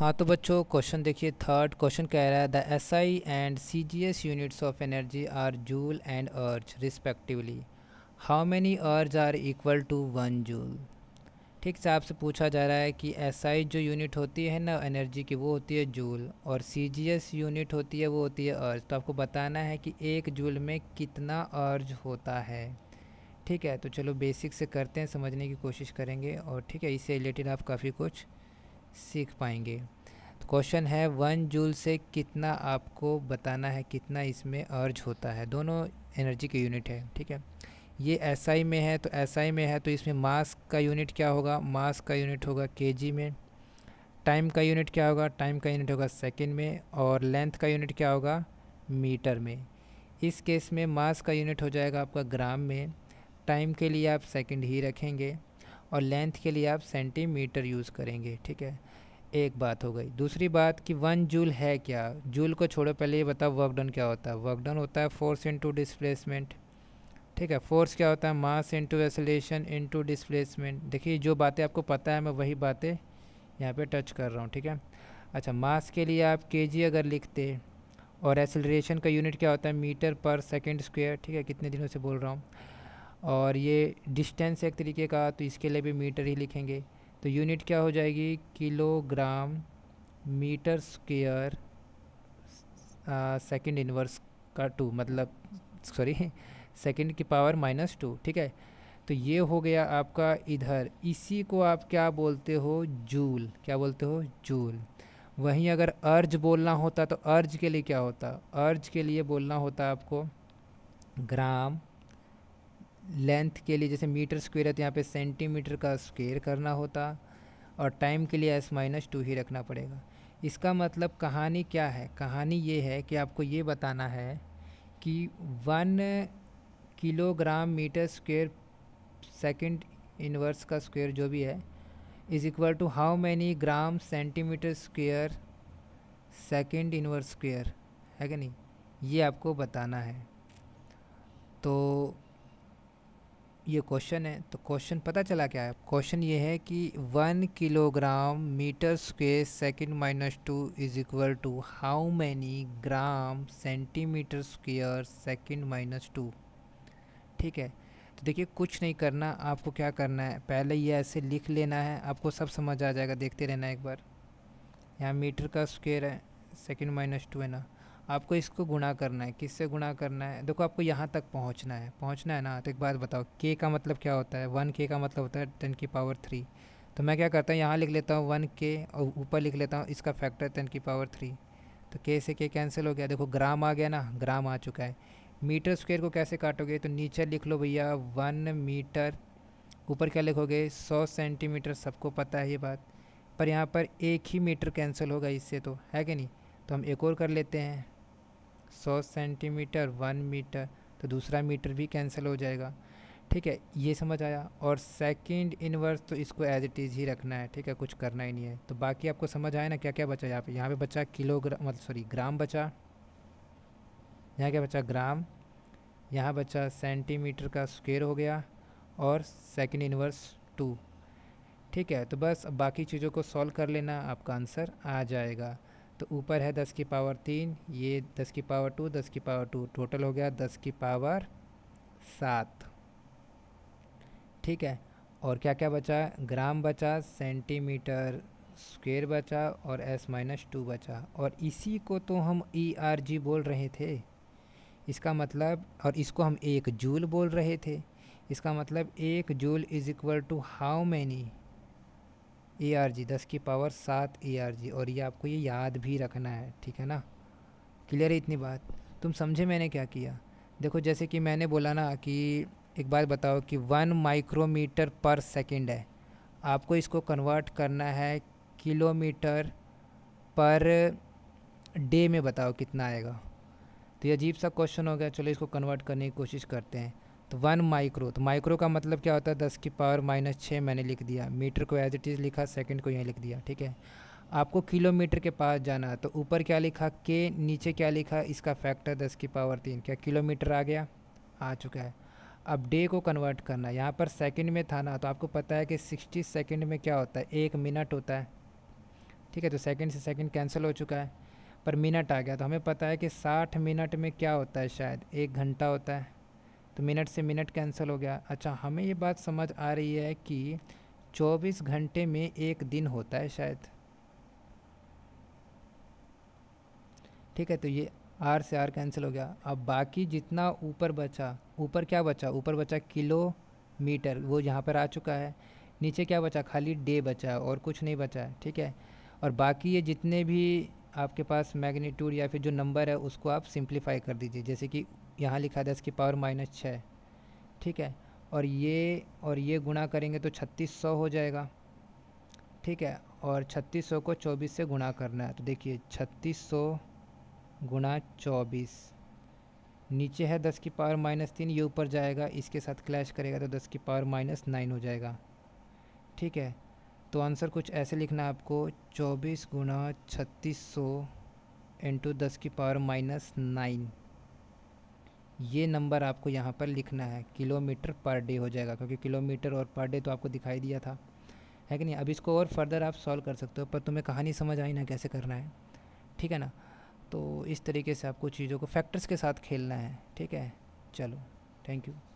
हाँ तो बच्चों क्वेश्चन देखिए थर्ड क्वेश्चन कह रहा है the S I and C G S units of energy are joule and erg respectively how many erg are equal to one joule ठीक से आपसे पूछा जा रहा है कि एस आई जो यूनिट होती है ना एनर्जी की वो होती है जूल और सी जी एस यूनिट होती है वो होती है अर्ज तो आपको बताना है कि एक जूल में कितना अर्ज होता है ठीक है तो चलो बेसिक से करते हैं समझने की कोशिश करेंगे और ठीक है इससे रिलेटेड आप काफ़ी कुछ सीख पाएंगे तो क्वेश्चन है वन जूल से कितना आपको बताना है कितना इसमें अर्ज होता है दोनों एनर्जी के यूनिट है ठीक है ये एसआई में है तो एसआई में है तो इसमें मास का यूनिट क्या होगा मास का यूनिट होगा के में टाइम का यूनिट क्या होगा टाइम का यूनिट होगा सेकेंड में और लेंथ का यूनिट क्या होगा मीटर में इस केस में मास का यूनिट हो जाएगा आपका ग्राम में टाइम के लिए आप सेकंड ही रखेंगे और लेंथ के लिए आप सेंटीमीटर यूज़ करेंगे ठीक है एक बात हो गई दूसरी बात कि वन जूल है क्या जूल को छोड़ो पहले ये बताओ वर्क डन क्या होता है वर्क डन होता है फोर्स इनटू डिस्प्लेसमेंट ठीक है फोर्स क्या होता है mass into acceleration into displacement देखिए जो बातें आपको पता है मैं वही बातें यहाँ पे टच कर रहा हूँ ठीक है अच्छा मास के लिए आप के अगर लिखते और एसलेशन का यूनिट क्या होता है मीटर पर सेकेंड स्क्वेयर ठीक है कितने दिनों से बोल रहा हूँ और ये डिस्टेंस एक तरीके का तो इसके लिए भी मीटर ही लिखेंगे तो यूनिट क्या हो जाएगी kilogram metre square second inverse का टू मतलब सॉरी सेकंड की पावर माइनस टू ठीक है तो ये हो गया आपका इधर इसी को आप क्या बोलते हो जूल क्या बोलते हो जूल वहीं अगर अर्ज बोलना होता तो अर्ज के लिए क्या होता अर्ज के लिए बोलना होता आपको ग्राम लेंथ के लिए जैसे मीटर स्क्वेयर है तो यहाँ पे सेंटीमीटर का स्क्वेयर करना होता और टाइम के लिए एस माइनस टू ही रखना पड़ेगा इसका मतलब कहानी क्या है कहानी ये है कि आपको ये बताना है कि one kilogram metre square second inverse का स्क्वेयर जो भी है is equal to how many gram centimetre square second inverse square है कि नहीं ये आपको बताना है तो ये क्वेश्चन है तो क्वेश्चन पता चला क्या है क्वेश्चन ये है कि one kilogram metre square second minus two is equal to how many gram centimetre square second minus two ठीक है तो देखिए कुछ नहीं करना आपको क्या करना है पहले ये ऐसे लिख लेना है आपको सब समझ आ जाएगा देखते रहना एक बार यहाँ मीटर का स्क्वेयर है सेकेंड माइनस टू है ना आपको इसको गुणा करना है किससे गुणा करना है देखो आपको यहाँ तक पहुँचना है पहुँचना है ना तो एक बात बताओ के का मतलब क्या होता है वन के का मतलब होता है टेन की पावर थ्री तो मैं क्या करता हूँ यहाँ लिख लेता हूँ वन के और ऊपर लिख लेता हूँ इसका फैक्टर टेन की पावर थ्री तो के से के कैंसिल हो गया देखो ग्राम आ गया ना ग्राम आ चुका है मीटर स्क्वेयर को कैसे काटोगे तो नीचे लिख लो भैया वन मीटर ऊपर क्या लिखोगे सौ सेंटीमीटर सबको पता है ये बात पर यहाँ पर एक ही मीटर कैंसिल होगा इससे तो है कि नहीं तो हम एक और कर लेते हैं सौ सेंटीमीटर वन मीटर तो दूसरा मीटर भी कैंसिल हो जाएगा ठीक है ये समझ आया और सेकंड इनवर्स तो इसको एज इट इज़ ही रखना है ठीक है कुछ करना ही नहीं है तो बाकी आपको समझ आया ना क्या क्या बचा यहाँ पे यहाँ पे बचा किलोग्राम मतलब सॉरी ग्राम बचा यहाँ क्या बचा ग्राम यहाँ बचा सेंटीमीटर का स्क्वेयर हो गया और सेकंड इनवर्स टू ठीक है तो बस बाकी चीज़ों को सॉल्व कर लेना आपका आंसर आ जाएगा तो ऊपर है दस की पावर तीन ये दस की पावर टू दस की पावर टू टोटल हो गया दस की पावर सात ठीक है और क्या क्या बचा ग्राम बचा सेंटीमीटर स्क्वेयर बचा और एस माइनस टू बचा और इसी को तो हम ई आर जी बोल रहे थे इसका मतलब और इसको हम एक जूल बोल रहे थे इसका मतलब एक joule is equal to how many A R G दस की पावर सात ए आर जी और ये आपको ये याद भी रखना है ठीक है ना क्लियर है इतनी बात तुम समझे मैंने क्या किया देखो जैसे कि मैंने बोला ना कि एक बात बताओ कि वन माइक्रोमीटर पर सेकेंड है आपको इसको कन्वर्ट करना है किलोमीटर पर डे में बताओ कितना आएगा तो ये अजीब सा क्वेश्चन हो गया चलो इसको कन्वर्ट करने की कोशिश करते हैं तो वन माइक्रो तो माइक्रो का मतलब क्या होता है दस की पावर माइनस छः मैंने लिख दिया मीटर को एज इट इज़ लिखा सेकंड को यहाँ लिख दिया ठीक है आपको किलोमीटर के पास जाना तो ऊपर क्या लिखा के नीचे क्या लिखा इसका फैक्टर दस की पावर तीन क्या किलोमीटर आ गया आ चुका है अब डे को कन्वर्ट करना यहाँ पर सेकेंड में था ना तो आपको पता है कि सिक्सटी सेकेंड में क्या होता है एक मिनट होता है ठीक है तो सेकेंड से सेकेंड कैंसिल हो चुका है पर मिनट आ गया तो हमें पता है कि साठ मिनट में क्या होता है शायद एक घंटा होता है तो मिनट से मिनट कैंसिल हो गया अच्छा हमें ये बात समझ आ रही है कि 24 घंटे में एक दिन होता है शायद ठीक है तो ये आर से आर कैंसिल हो गया अब बाकी जितना ऊपर बचा ऊपर क्या बचा ऊपर बचा किलोमीटर वो यहाँ पर आ चुका है नीचे क्या बचा खाली डे बचा है और कुछ नहीं बचा है ठीक है और बाकी ये जितने भी आपके पास मैग्नीट्यूड या फिर जो नंबर है उसको आप सिंप्लीफाई कर दीजिए जैसे कि यहाँ लिखा था इसकी पावर माइनस छः ठीक है और ये और ये गुणा करेंगे तो छत्तीस सौ हो जाएगा ठीक है और छत्तीस सौ को चौबीस से गुणा करना है तो देखिए छत्तीस सौ गुणा चौबीस नीचे है दस की पावर माइनस तीन ये ऊपर जाएगा इसके साथ क्लैश करेगा तो दस की पावर माइनस नाइन हो जाएगा ठीक है तो आंसर कुछ ऐसे लिखना है आपको चौबीस गुना छत्तीस सौ इंटू दस की पावर माइनस नाइन ये नंबर आपको यहाँ पर लिखना है किलोमीटर पर डे हो जाएगा क्योंकि किलोमीटर और पर डे तो आपको दिखाई दिया था है कि नहीं अब इसको और फर्दर आप सॉल्व कर सकते हो पर तुम्हें कहानी समझ आई ना कैसे करना है ठीक है ना तो इस तरीके से आपको चीज़ों को फैक्टर्स के साथ खेलना है ठीक है चलो थैंक यू